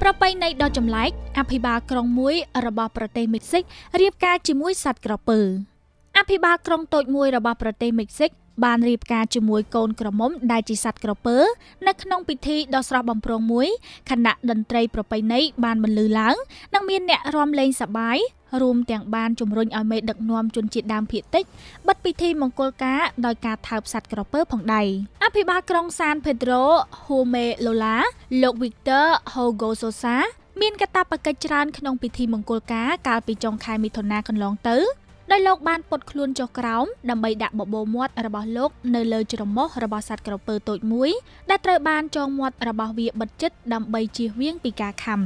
ប្រពៃណីដ៏ចម្លែកអភិបាលក្រុងមួយរបស់ប្រទេសមិចសិករៀបការជាមួយសត្វក្រពើអភិបាលក្រុងតូចមួយរបស់ប្រទេសមិចសិកបានរៀបការជាមួយកូនក្រមុំដែលជាសត្វក្រពើនៅក្នុងពិធីដ៏ស្រស់បំព្រងមួយខណៈតន្ត្រីប្រពៃណីបានបន្លឺឡើង និងមានអ្នករាំលេងសប្បាយរួមទាំងបានជំរុញឲ្យមេដឹកនាំជនជាតិដើមភាគតិចបិទពិធីមង្គលការដោយការថើបសត្វក្រពើផងដែរអភិបាលក្រុងសានភេដ្រូហូមេឡូឡា លោក Victor Hugo Sosa មានកាតព្វកិច្ចច្រើនក្នុងពិធីមង្គលការកាលពីចុងខែមិថុនាកន្លងទៅដោយលោកបានពត់ខ្លួនចុះក្រោមដើម្បីដាក់បបោមាត់របស់លោកនៅលើច្រមុះរបស់សត្វក្រពើតូចមួយដែលត្រូវបានចងមាត់របស់វាបិទជិត ដើម្បីជៀសវាងពីការខាំ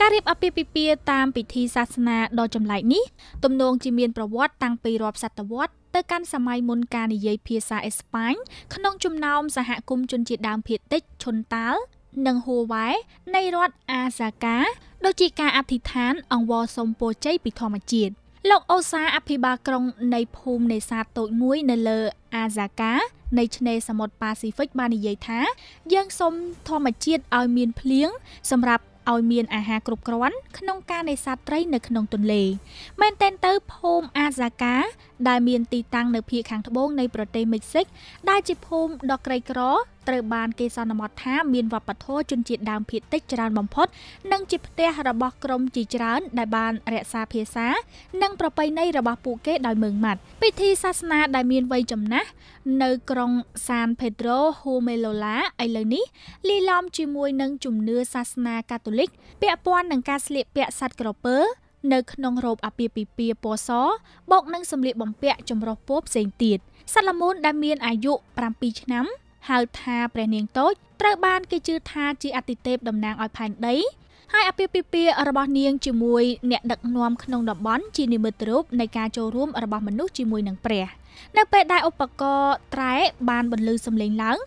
ការរៀបអាពាហ៍ពិពាហ៍តាមពិធីសាសនាដ៏ចម្លែកនេះទំនងជាមានប្រវត្តិតាំងពីរាប់សតវត្សទៅកាន់សម័យមុនការនិយាយភាសាអេស្ប៉ាញក្នុងចំណោមសហគមន៍ជនជាតិដើមភាគតិចឈុនតាល់និងហួវ៉ែនៃរដ្ឋអាសាកាដូចជាការអធិដ្ឋានអង្វរសុំពរជ័យពីធម្មជាតិលោកអូសាអភិបាលក្រុងនៃភូមិនេសាទតូចមួយ នៅលើអាហ្សាកានៃឆ្នេរសមុទ្រប៉ាស៊ីហ្វិកបាននិយាយថា យើងសូមធម្មជាតិឲ្យមានភ្លៀងសម្រាប់ឲ្យមានអាហារគ្រប់គ្រាន់ ក្នុងការនេសាទត្រី នៅក្នុងទន្លេមែនតែនទៅភូមិអាហ្សាកាដែលមានទីតាំងនៅភាគខាងត្បូងនៃប្រទេសមិចស៊ិកដែលជាភូមិដ៏ក្រីក្រត្រូវបាន គេសន្មត់ថាមានវប្បធម៌ជនជាតិដើមភាគតិចច្រើនបំផុត និងជាផ្ទះរបស់ក្រុមជាច្រើន ដែលបានរក្សាភាសា និងប្រពៃណីរបស់ពួកគេដោយមើងម៉ាត់ពិធីសាសនា ដែលមានវ័យចំណាស់នៅក្រុងសានភេដ្រូហូមេឡូឡាឥឡូវនេះ លីឡំជាមួយ នឹង ជំនឿសាសនាកាតូលិកពាក់ព័ន្ធនឹងការស្លៀកពាក់សត្វក្រពើនៅក្នុងរ៉ូបអាពាហ៍ពិពាហ៍ពណ៌សបូកនឹងសម្លៀកបំពាក់ចម្រុះពណ៌ផ្សេងទៀតសត្វល្មូនដែលមានអាយុ7ឆ្នាំហៅថាព្រះនាងតូចត្រូវបានគេជឿថាជាអតិទេពតំណាងឲ្យផែនដី ហើយអាពាហ៍ពិពាហ៍របស់នាងជាមួយអ្នកដឹកនាំក្នុងតំបន់ជានិមិត្តរូបនៃការចូលរួមរបស់មនុស្សជាមួយនឹងព្រះនៅពេលដែលឧបករណ៍ត្រែបានបន្លឺសំឡេងឡើង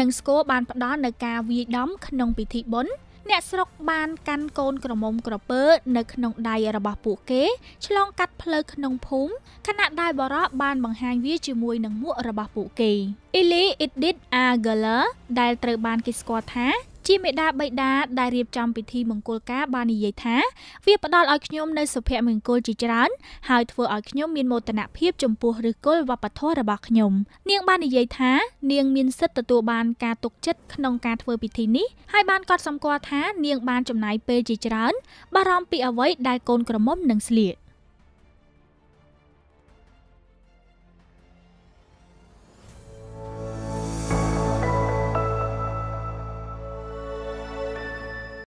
និងស្គរបានផ្ដល់នៅការវាយដំក្នុងពិធីបុណ្យអ្នកស្រុកបានកាន់កូនក្រមុំក្រពើនៅក្នុងដៃរបស់ពួកគេ ឆ្លងកាត់ផ្លូវក្នុងភូមិខណៈដែលបរោះបានបង្ហាញវាជាមួយនឹងមួករបស់ពួកគេ Eli Edith Agler ដែលត្រូវបានគេស្គាល់ថាជាមេដាបៃតាដែលរៀបចំពិធីមង្គលការបាននិយាយថាវាផ្ដល់ឲ្យខ្ញុំនៅសុភមង្គលជាច្រើនហើយធ្វើឲ្យខ្ញុំមានមោទនភាពចំពោះឫសគល់វប្បធម៌របស់ខ្ញុំនាងបាននិយាយថានាងមានសិទ្ធិទទួលបានការទុកចិត្តក្នុងការធ្វើពិធីនេះហើយបានកត់សម្គាល់ថានាង បានចំណាយពេលជាច្រើនបារម្ភពីអ្វីដែលកូនក្រមុំនឹងស្លៀក